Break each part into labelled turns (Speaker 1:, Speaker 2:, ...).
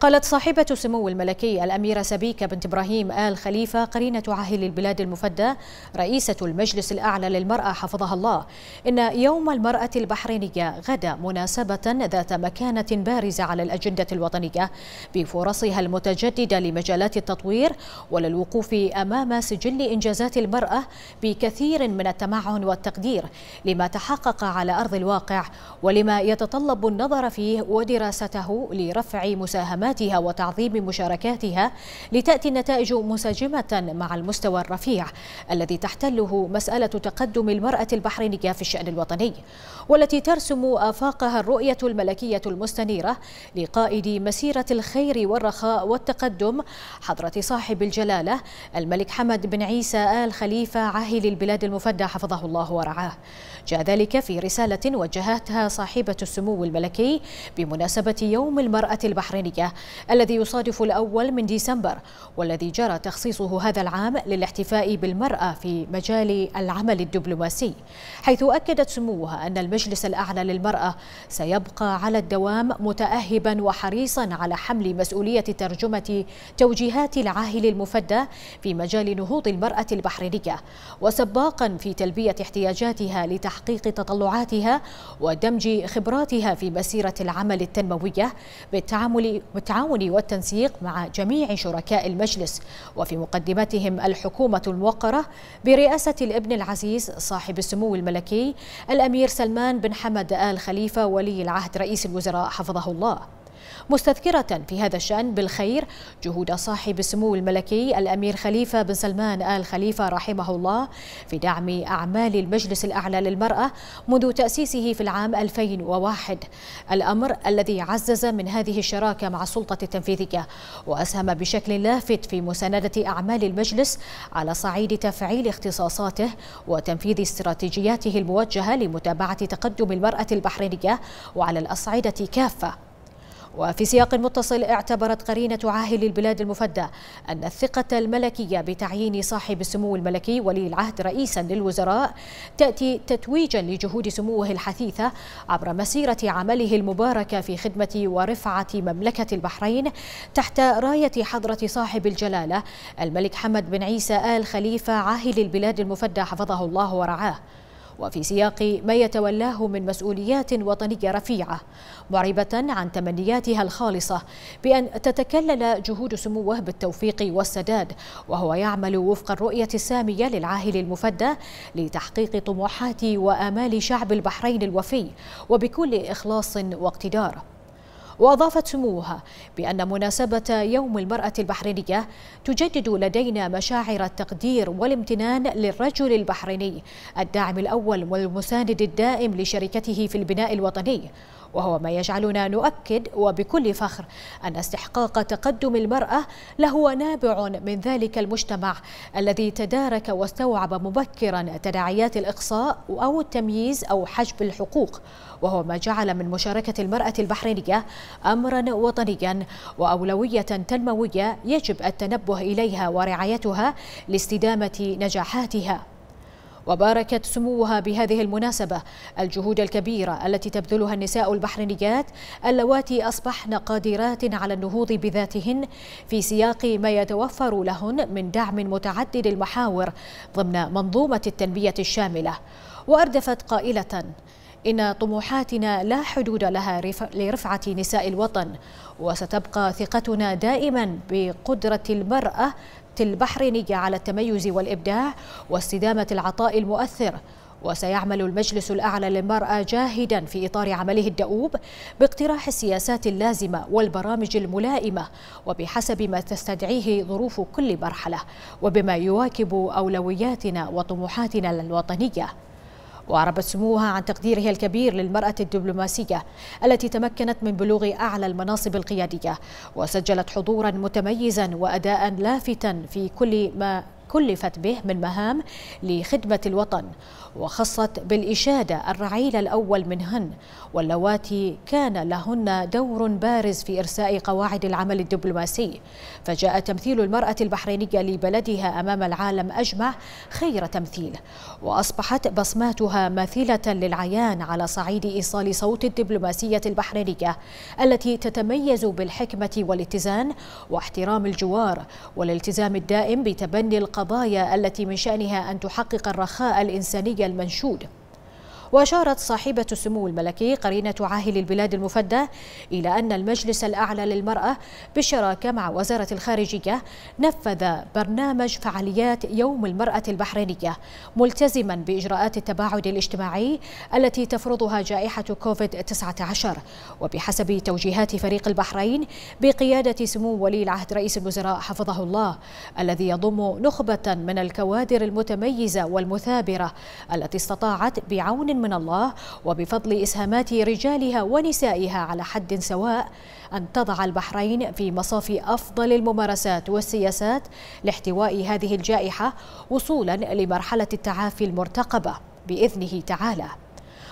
Speaker 1: قالت صاحبة سمو الملكي الأميرة سبيكة بنت إبراهيم آل خليفة قرينة عاهل البلاد المفدى رئيسة المجلس الأعلى للمرأة حفظها الله إن يوم المرأة البحرينية غدا مناسبة ذات مكانة بارزة على الأجندة الوطنية بفرصها المتجددة لمجالات التطوير وللوقوف أمام سجل إنجازات المرأة بكثير من التمعن والتقدير لما تحقق على أرض الواقع ولما يتطلب النظر فيه ودراسته لرفع مساهمات خدماتها وتعظيم مشاركاتها لتأتي النتائج مساجمة مع المستوى الرفيع الذي تحتله مسألة تقدم المرأة البحرينية في الشأن الوطني والتي ترسم آفاقها الرؤية الملكية المستنيرة لقائد مسيرة الخير والرخاء والتقدم حضرة صاحب الجلالة الملك حمد بن عيسى آل خليفة عاهل البلاد المفدى حفظه الله ورعاه جاء ذلك في رسالة وجهتها صاحبة السمو الملكي بمناسبة يوم المرأة البحرينية الذي يصادف الأول من ديسمبر والذي جرى تخصيصه هذا العام للاحتفاء بالمرأة في مجال العمل الدبلوماسي حيث أكدت سموها أن المجلس الأعلى للمرأة سيبقى على الدوام متأهبا وحريصا على حمل مسؤولية ترجمة توجيهات العاهل المفدى في مجال نهوض المرأة البحرينية وسباقا في تلبية احتياجاتها لتحقيق تطلعاتها ودمج خبراتها في مسيرة العمل التنموية بالتعامل بالتعاون والتنسيق مع جميع شركاء المجلس وفي مقدمتهم الحكومة الموقرة برئاسة الابن العزيز صاحب السمو الملكي الأمير سلمان بن حمد آل خليفة ولي العهد رئيس الوزراء حفظه الله مستذكرة في هذا الشأن بالخير جهود صاحب السمو الملكي الأمير خليفة بن سلمان آل خليفة رحمه الله في دعم أعمال المجلس الأعلى للمرأة منذ تأسيسه في العام 2001 الأمر الذي عزز من هذه الشراكة مع السلطة التنفيذية وأسهم بشكل لافت في مساندة أعمال المجلس على صعيد تفعيل اختصاصاته وتنفيذ استراتيجياته الموجهة لمتابعة تقدم المرأة البحرينية وعلى الأصعدة كافة وفي سياق متصل اعتبرت قرينة عاهل البلاد المفدى أن الثقة الملكية بتعيين صاحب السمو الملكي ولي العهد رئيسا للوزراء تأتي تتويجا لجهود سموه الحثيثة عبر مسيرة عمله المباركة في خدمة ورفعة مملكة البحرين تحت راية حضرة صاحب الجلالة الملك حمد بن عيسى آل خليفة عاهل البلاد المفدى حفظه الله ورعاه وفي سياق ما يتولاه من مسؤوليات وطنية رفيعة معربة عن تمنياتها الخالصة بأن تتكلل جهود سموه بالتوفيق والسداد وهو يعمل وفق الرؤية السامية للعاهل المفدى لتحقيق طموحات وآمال شعب البحرين الوفي وبكل إخلاص واقتدار وأضافت سموها بأن مناسبة يوم المرأة البحرينية تجدد لدينا مشاعر التقدير والامتنان للرجل البحريني الداعم الأول والمساند الدائم لشركته في البناء الوطني وهو ما يجعلنا نؤكد وبكل فخر أن استحقاق تقدم المرأة لهو نابع من ذلك المجتمع الذي تدارك واستوعب مبكرا تداعيات الإقصاء أو التمييز أو حجب الحقوق وهو ما جعل من مشاركة المرأة البحرينية أمرا وطنيا وأولوية تنموية يجب التنبه إليها ورعايتها لاستدامة نجاحاتها وباركت سموها بهذه المناسبة الجهود الكبيرة التي تبذلها النساء البحرينيات اللواتي أصبحن قادرات على النهوض بذاتهن في سياق ما يتوفر لهن من دعم متعدد المحاور ضمن منظومة التنمية الشاملة وأردفت قائلة إن طموحاتنا لا حدود لها لرفعة نساء الوطن وستبقى ثقتنا دائما بقدرة المرأة البحرينية على التميز والإبداع واستدامة العطاء المؤثر وسيعمل المجلس الأعلى للمرأة جاهدا في إطار عمله الدؤوب باقتراح السياسات اللازمة والبرامج الملائمة وبحسب ما تستدعيه ظروف كل مرحلة وبما يواكب أولوياتنا وطموحاتنا الوطنية وأعربت سموها عن تقديرها الكبير للمرأة الدبلوماسية التي تمكنت من بلوغ أعلى المناصب القيادية وسجلت حضورا متميزا وأداء لافتا في كل ما كلفت به من مهام لخدمة الوطن وخصت بالإشادة الرعيل الأول منهن واللواتي كان لهن دور بارز في إرساء قواعد العمل الدبلوماسي فجاء تمثيل المرأة البحرينية لبلدها أمام العالم أجمع خير تمثيل وأصبحت بصماتها ماثلة للعيان على صعيد إيصال صوت الدبلوماسية البحرينية التي تتميز بالحكمة والاتزان واحترام الجوار والالتزام الدائم بتبني القواعد القضايا التي من شأنها أن تحقق الرخاء الإنساني المنشود وأشارت صاحبة السمو الملكي قرينة عاهل البلاد المفدى إلى أن المجلس الأعلى للمرأة بالشراكة مع وزارة الخارجية نفذ برنامج فعاليات يوم المرأة البحرينية ملتزما بإجراءات التباعد الاجتماعي التي تفرضها جائحة كوفيد 19 وبحسب توجيهات فريق البحرين بقيادة سمو ولي العهد رئيس الوزراء حفظه الله الذي يضم نخبة من الكوادر المتميزة والمثابرة التي استطاعت بعون من الله وبفضل إسهامات رجالها ونسائها على حد سواء أن تضع البحرين في مصاف أفضل الممارسات والسياسات لاحتواء هذه الجائحة وصولا لمرحلة التعافي المرتقبة بإذنه تعالى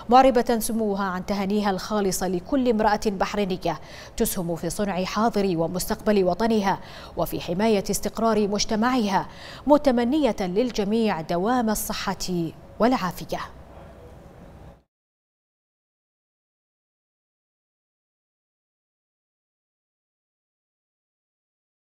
Speaker 1: معربة سموها عن تهانيها الخالصة لكل امرأة بحرينية تسهم في صنع حاضر ومستقبل وطنها وفي حماية استقرار مجتمعها متمنية للجميع دوام الصحة والعافية